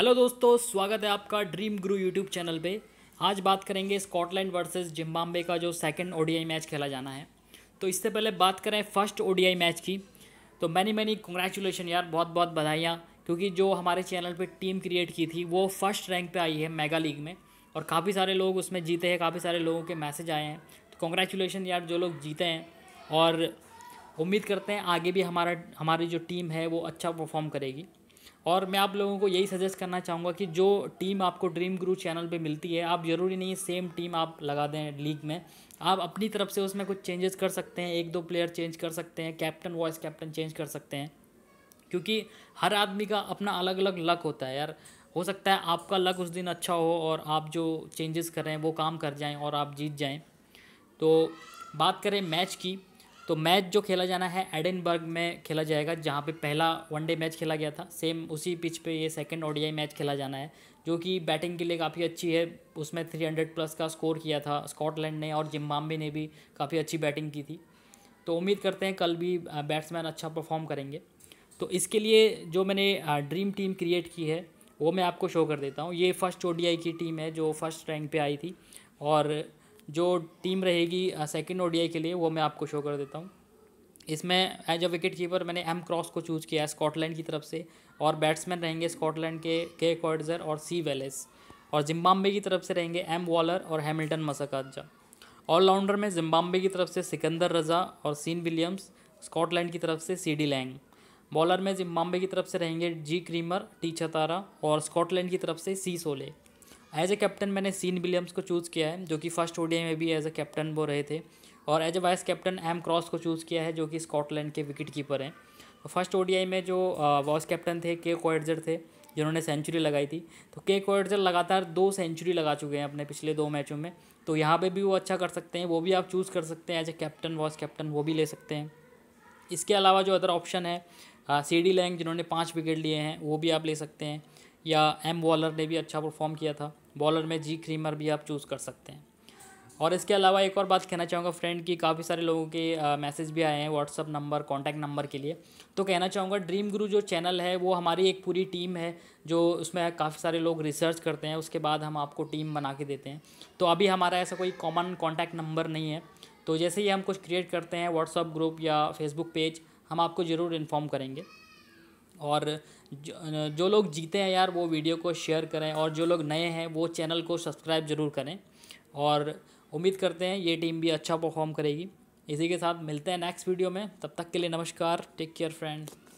hello दोस्तों स्वागत है आपका ड्रीम ग्रू यूट्यूब चैनल पे आज बात करेंगे स्कॉटलैंड वर्सेस जिम्बाब्वे का जो सेकंड ओडीआई मैच खेला जाना है तो इससे पहले बात करें फर्स्ट ओडीआई मैच की तो मैनी मैनी कंग्रेचुलेशन यार बहुत बहुत बधाइयाँ क्योंकि जो हमारे चैनल पे टीम क्रिएट की थी वो फर्स्ट रैंक पर आई है मेगा लीग में और काफ़ी सारे लोग उसमें जीते हैं काफ़ी सारे लोगों के मैसेज आए हैं तो कॉन्ग्रेचुलेशन यार जो लोग जीते हैं और उम्मीद करते हैं आगे भी हमारा हमारी जो टीम है वो अच्छा परफॉर्म करेगी और मैं आप लोगों को यही सजेस्ट करना चाहूँगा कि जो टीम आपको ड्रीम गुरु चैनल पे मिलती है आप ज़रूरी नहीं सेम टीम आप लगा दें लीग में आप अपनी तरफ से उसमें कुछ चेंजेस कर सकते हैं एक दो प्लेयर चेंज कर सकते हैं कैप्टन वॉइस कैप्टन चेंज कर सकते हैं क्योंकि हर आदमी का अपना अलग अलग लक होता है यार हो सकता है आपका लक उस दिन अच्छा हो और आप जो चेंजेस करें वो काम कर जाएँ और आप जीत जाएँ तो बात करें मैच की तो मैच जो खेला जाना है एडनबर्ग में खेला जाएगा जहाँ पे पहला वनडे मैच खेला गया था सेम उसी पिच पे ये सेकंड ओडीआई मैच खेला जाना है जो कि बैटिंग के लिए काफ़ी अच्छी है उसमें 300 प्लस का स्कोर किया था स्कॉटलैंड ने और जिम्बाब्वे ने भी काफ़ी अच्छी बैटिंग की थी तो उम्मीद करते हैं कल भी बैट्समैन अच्छा परफॉर्म करेंगे तो इसके लिए जो मैंने ड्रीम टीम क्रिएट की है वो मैं आपको शो कर देता हूँ ये फर्स्ट ओ की टीम है जो फर्स्ट रैंक पर आई थी और जो टीम रहेगी सेकेंड ओडीआई के लिए वो मैं आपको शो कर देता हूँ इसमें एज अ विकेट कीपर मैंने एम क्रॉस को चूज़ किया है स्कॉटलैंड की तरफ से और बैट्समैन रहेंगे स्कॉटलैंड के के कॉर्डजर और सी वेलेस और जिम्बाब्वे की तरफ से रहेंगे एम वॉलर और हैमिल्टन मसकाजा ऑलराउंडर में जिम्बाब्वे की तरफ से सिकंदर रज़ा और सीन विलियम्स स्कॉटलैंड की तरफ से सी डी लैंग बॉलर में जिम्बाब्वे की तरफ से रहेंगे जी क्रीमर टी छतारा और स्कॉटलैंड की तरफ से C Sole as a captain मैंने सीन विलियम्स को चूज़ किया है जो कि फर्स्ट ओडीआई में भी एज ए कैप्टन वो रहे थे और as a vice captain M Cross को चूज़ किया है जो कि स्कॉटलैंड के विकेट कीपर हैं फर्स्ट तो ओडीआई में जो वाइस कैप्टन थे के कोडजर थे जिन्होंने सेंचुरी लगाई थी तो के कोडजर लगातार दो सेंचुरी लगा चुके हैं अपने पिछले दो मैचों में तो यहाँ पे भी वो अच्छा कर सकते हैं वो भी आप चूज़ कर सकते हैं as a captain vice captain वो भी ले सकते हैं इसके अलावा जो अदर ऑप्शन है सी डी लैंग जिन्होंने पाँच विकेट लिए हैं वो भी आप ले सकते हैं या एम वॉलर ने भी अच्छा परफॉर्म किया था बॉलर में जी क्रीमर भी आप चूज़ कर सकते हैं और इसके अलावा एक और बात कहना चाहूँगा फ्रेंड कि काफ़ी सारे लोगों के मैसेज भी आए हैं व्हाट्सअप नंबर कॉन्टैक्ट नंबर के लिए तो कहना चाहूँगा ड्रीम गुरु जो चैनल है वो हमारी एक पूरी टीम है जो उसमें काफ़ी सारे लोग रिसर्च करते हैं उसके बाद हम आपको टीम बना के देते हैं तो अभी हमारा ऐसा कोई कॉमन कॉन्टैक्ट नंबर नहीं है तो जैसे ही हम कुछ क्रिएट करते हैं व्हाट्सअप ग्रुप या फेसबुक पेज हम आपको ज़रूर इन्फॉर्म करेंगे और जो, जो लोग जीते हैं यार वो वीडियो को शेयर करें और जो लोग नए हैं वो चैनल को सब्सक्राइब ज़रूर करें और उम्मीद करते हैं ये टीम भी अच्छा परफॉर्म करेगी इसी के साथ मिलते हैं नेक्स्ट वीडियो में तब तक के लिए नमस्कार टेक केयर फ्रेंड्स